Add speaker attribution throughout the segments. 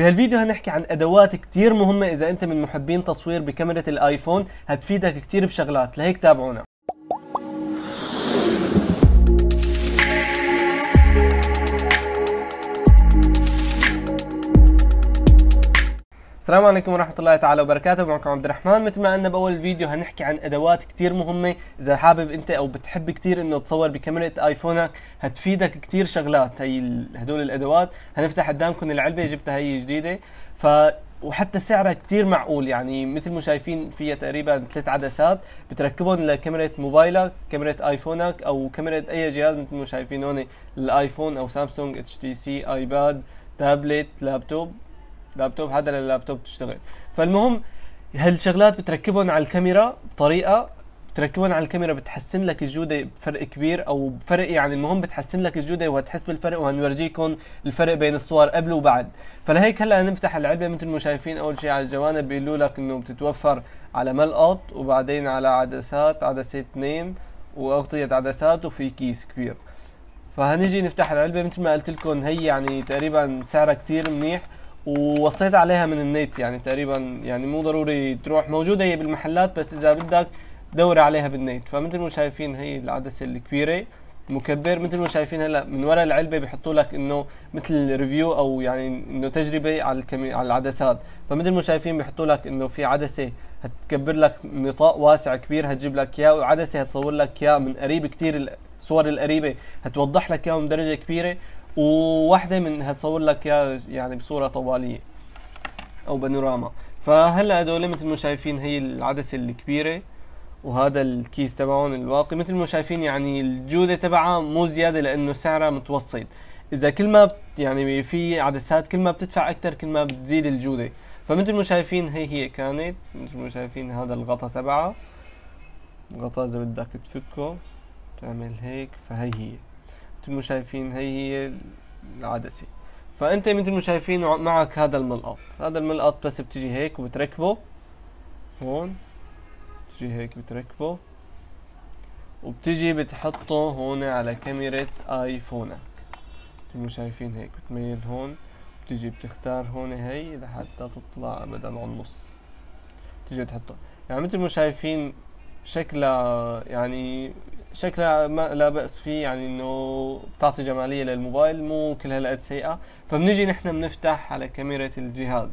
Speaker 1: بهالفيديو هنحكي عن ادوات كتير مهمه اذا انت من محبين تصوير بكاميرا الايفون هتفيدك كتير بشغلات لهيك تابعونا السلام عليكم ورحمة الله تعالى وبركاته معكم عبد الرحمن مثل ما قلنا بأول فيديو هنحكي عن أدوات كتير مهمة إذا حابب أنت أو بتحب كتير إنه تصور بكاميرا آيفونك هتفيدك كتير شغلات هي هدول الأدوات هنفتح قدامكم العلبة جبتها هي جديدة ف وحتى سعرها كتير معقول يعني مثل ما شايفين فيها تقريبا ثلاث عدسات بتركبهم لكاميرا موبايلك كاميرا ايفونك او كاميرا اي جهاز مثل ما شايفين هون الايفون او سامسونج اتش تي سي ايباد تابلت لابتوب لابتوب حدا اللابتوب تشتغل فالمهم هالشغلات بتركبهم على الكاميرا بطريقه بتركبهم على الكاميرا بتحسن لك الجوده بفرق كبير او بفرق يعني المهم بتحسن لك الجوده وهتحس بالفرق وهنورجيكم الفرق بين الصور قبل وبعد فلهيك هلا نفتح العلبه مثل ما شايفين اول شيء على الجوانب بيقولوا لك انه بتتوفر على ملقط وبعدين على عدسات عدسه اثنين واغطيه عدسات وفي كيس كبير فهنيجي نفتح العلبه مثل ما قلت لكم هي يعني تقريبا سعرها كثير منيح ووصيت عليها من النت يعني تقريبا يعني مو ضروري تروح موجوده هي بالمحلات بس اذا بدك دور عليها بالنت فمثل ما شايفين هي العدسه الكبيره مكبر مثل ما شايفين هلا من ورا العلبه بيحطوا لك انه مثل ريفيو او يعني انه تجربه على الكمي... على العدسات فمثل ما شايفين بيحطوا لك انه في عدسه هتكبر لك نطاق واسع كبير هتجيب لك اياه وعدسه هتصور لك اياه من قريب كثير الصور القريبه هتوضح لك اياهم بدرجه كبيره وواحده من هتصور لك اياها يعني بصوره طواليه او بانوراما فهلا هدول مثل ما شايفين هي العدسه الكبيره وهذا الكيس تبعهم الواقي مثل ما شايفين يعني الجوده تبعها مو زياده لانه سعرها متوسط اذا كل ما يعني في عدسات كل ما بتدفع اكثر كل ما بتزيد الجوده فمثل ما شايفين هي هي كانت مثل ما شايفين هذا الغطا تبعها الغطا اذا بدك تفكه تعمل هيك فهي هي مثل ما شايفين هي هي العدسة فانت مثل ما شايفين معك هذا الملقط هذا الملقط بس بتجي هيك وبتركبه هون بتجي هيك بتركبه وبتجي بتحطه هون على كاميرا ايفونك مثل ما شايفين هيك بتميل هون بتجي بتختار هون هي لحتى تطلع بدل على النص بتجي تحطه يعني مثل ما شايفين شكلها يعني شكلها ما لا باس فيه يعني انه بتعطي جماليه للموبايل مو كل هالقد سيئه فبنجي نحن بنفتح على كاميرا الجهاز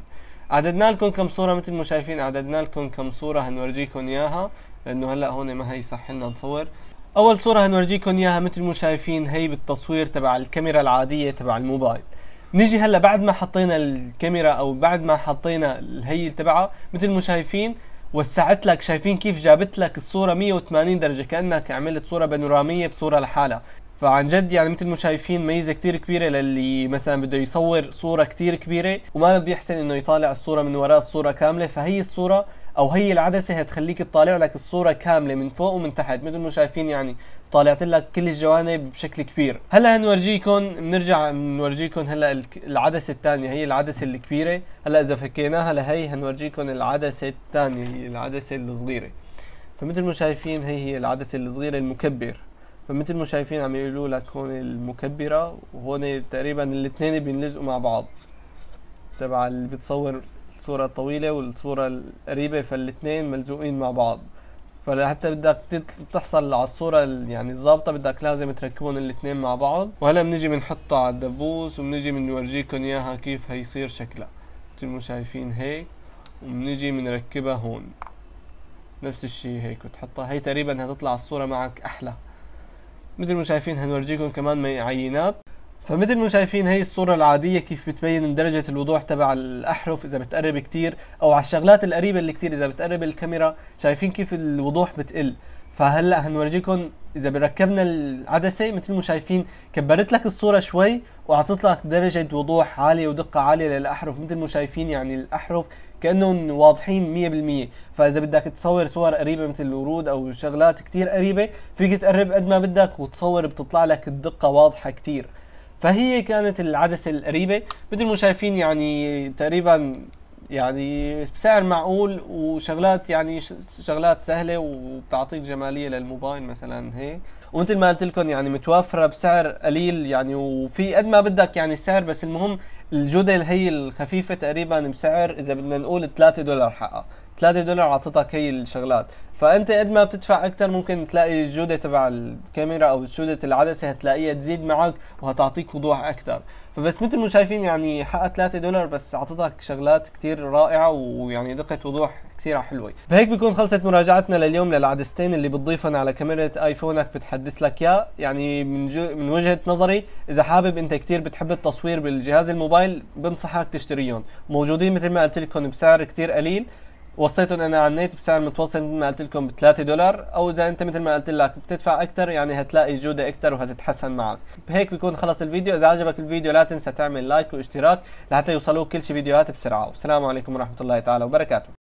Speaker 1: عددنا لكم كم صوره مثل ما شايفين عددنا لكم كم صوره هنورجيكم اياها لانه هلا هون ما هي صح لنا نصور اول صوره هنورجيكم اياها مثل ما شايفين هي بالتصوير تبع الكاميرا العاديه تبع الموبايل نيجي هلا بعد ما حطينا الكاميرا او بعد ما حطينا الهي تبعها مثل ما شايفين وسعت لك شايفين كيف جابت لك الصوره 180 درجه كانك عملت صوره بانوراميه بصوره لحالها فعن جد يعني مثل ما شايفين ميزه كثير كبيره للي مثلا بده يصور صوره كثير كبيره وما بيحسن انه يطالع الصوره من وراء الصوره كامله فهي الصوره او هي العدسه هتخليك تطالع لك الصوره كامله من فوق ومن تحت مثل ما شايفين يعني طالعت لك كل الجوانب بشكل كبير هلا هنورجيكم بنرجع بنورجيكم هلا العدسه الثانيه هي العدسه الكبيره هلا اذا فكيناها لهي هنورجيكم العدسه الثانيه هي العدسه الصغيره فمثل ما شايفين هي هي العدسه الصغيره المكبر فمثل ما شايفين عم يقولوا لك هون المكبرة وهون تقريبا الاثنين بينلزقوا مع بعض تبع اللي بتصور الصورة الطويلة والصورة القريبة فالاثنين ملزوقين مع بعض فلحتى بدك تحصل على الصورة يعني الظابطة بدك لازم تركبون الاثنين مع بعض وهلا بنيجي بنحطها على الدبوس وبنيجي بنورجيكم اياها كيف هيصير شكلها مثل ما شايفين هيك وبنيجي بنركبها هون نفس الشيء هيك وتحطها هي تقريبا هتطلع الصورة معك احلى مثل ما شايفين هنورجيكم كمان عينات فمثل ما شايفين هي الصورة العادية كيف بتبين درجة الوضوح تبع الأحرف إذا بتقرب كتير أو على الشغلات القريبة اللي كتير إذا بتقرب الكاميرا شايفين كيف الوضوح بتقل فهلا هنورجيكم اذا بركبنا العدسه مثل ما شايفين كبرت لك الصوره شوي واعطت لك درجه وضوح عاليه ودقه عاليه للاحرف مثل ما شايفين يعني الاحرف كانهم واضحين 100% فاذا بدك تصور صور قريبه مثل الورود او شغلات كثير قريبه فيك تقرب قد ما بدك وتصور بتطلع لك الدقه واضحه كثير فهي كانت العدسة القريبة مثل ما شايفين يعني تقريبا يعني بسعر معقول وشغلات يعني شغلات سهله وبتعطيك جماليه للموبايل مثلا هيك ومثل ما قلت لكم يعني متوفره بسعر قليل يعني وفي قد ما بدك يعني السعر بس المهم الجودة هي الخفيفة تقريبا بسعر إذا بدنا نقول 3 دولار حقها 3 دولار اعطتك هي الشغلات فانت قد ما بتدفع اكثر ممكن تلاقي الجوده تبع الكاميرا او جوده العدسه هتلاقيها تزيد معك وهتعطيك وضوح اكثر فبس مثل ما شايفين يعني حقها 3 دولار بس اعطتك شغلات كثير رائعه ويعني دقه وضوح كثير حلوه بهيك بكون خلصت مراجعتنا لليوم للعدستين اللي بتضيفهم على كاميرا ايفونك بتحدث لك اياه يعني من جو من وجهه نظري اذا حابب انت كثير بتحب التصوير بالجهاز الموبايل بنصحك تشتريهم موجودين مثل ما قلت لكم بسعر كثير قليل وصيتهم انا على النت بسعر متوسط مثل ما قلت لكم ب 3 دولار او اذا انت مثل ما قلت لك بتدفع اكثر يعني هتلاقي جوده اكثر وهتتحسن معك بهيك بيكون خلص الفيديو اذا عجبك الفيديو لا تنسى تعمل لايك واشتراك لحتى يوصلوك كل شيء فيديوهات بسرعه والسلام عليكم ورحمه الله تعالى وبركاته